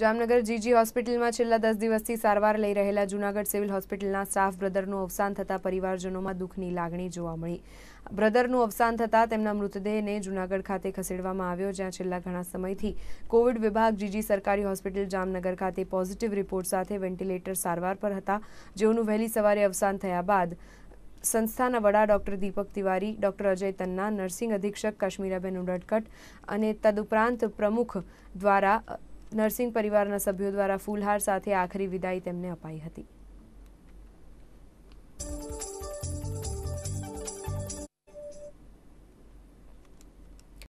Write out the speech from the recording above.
જામનગર જીજી હોસ્પિટલમાં છેલ્લા દસ દિવસથી સારવાર લઈ રહેલા જૂનાગઢ સિવિલ હોસ્પિટલના સ્ટાફ બ્રદરનું અવસાન થતાં પરિવારજનોમાં દુઃખની લાગણી જોવા મળી બ્રદરનું અવસાન થતાં તેમના મૃતદેહને જૂનાગઢ ખાતે ખસેડવામાં આવ્યો જ્યાં છેલ્લા ઘણા સમયથી કોવિડ વિભાગ જીજી સરકારી હોસ્પિટલ જામનગર ખાતે પોઝિટિવ રિપોર્ટ સાથે વેન્ટિલેટર સારવાર પર હતા જેઓનું વહેલી સવારે અવસાન થયા બાદ સંસ્થાના વડા doctor Deepak Tiwari doctor Ajay Tanna nursing અધિક્ષક કાશ્મીરાબેન ઉડડકટ અને તદુપરાંત પ્રમુખ દ્વારા નર્સિંગ પરિવારના સભ્યો દ્વારા ફૂલહાર સાથે આખરી વિદાય તેમને અપાઈ હતી